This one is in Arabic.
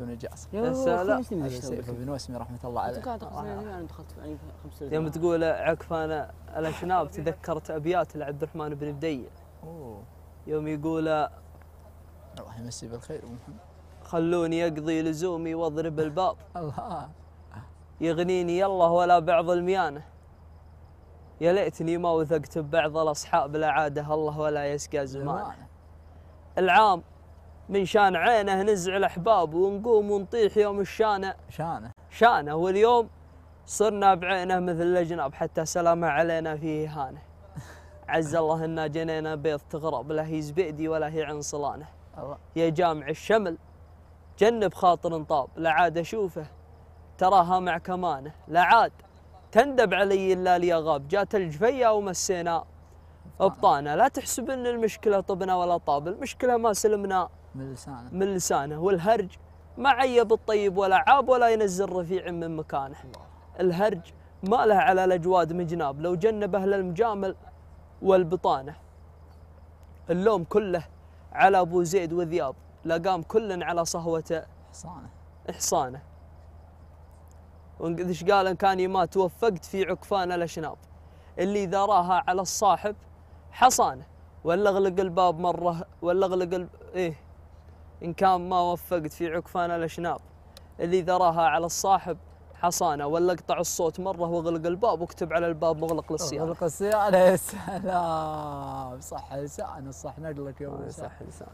ونجاسه يا سلام بن وسمي رحمه الله عليه آه. انا دخلت يعني يوم تقول عكف انا الاشناب تذكرت ابيات لعبد الرحمن بن بدي يوم يقول الله يمسي بالخير محمد خلوني اقضي لزومي واضرب الباب الله يغنيني يلا ولا بعض الميانه يا ليتني ما وثقت ببعض الاصحاب لا عاده الله ولا يسقى زمان العام من شان عينه نزع الأحباب ونقوم ونطيح يوم الشانة شانة شانة واليوم صرنا بعينه مثل الأجناب حتى سلامه علينا فيه هانه عز الله ان جنينا بيض تغرب لا هي زبيدي ولا هي عنصلانة الله يا جامع الشمل جنب خاطر طاب لا عاد أشوفه تراها مع كمانه لا عاد تندب علي إلا لي غاب جات الجفية ومسينا بطانه لا تحسب ان المشكله طبنا ولا طاب المشكله ما سلمنا من لسانه من لسانه والهرج ما عيب الطيب ولا عاب ولا ينزل رفيع من مكانه الهرج ما له على الأجواد مجناب لو جنب اهل المجامل والبطانة اللوم كله على أبو زيد وذياب لقام كل على صهوته حصانه حصانه وإيش قال إن كان ما توفقت في عكفان الأشناب اللي إذا راها على الصاحب حصانه ولا أغلق الباب مرة ولا أغلق إيه إن كان ما وفقت في عكفان الأشناب اللي ذراها على الصاحب حصانه ولا اقطع الصوت مره واغلق الباب واكتب على الباب مغلق للصيانه مغلق للسيارة يا سلام صح لسانه صح نقلك يا صح لسانه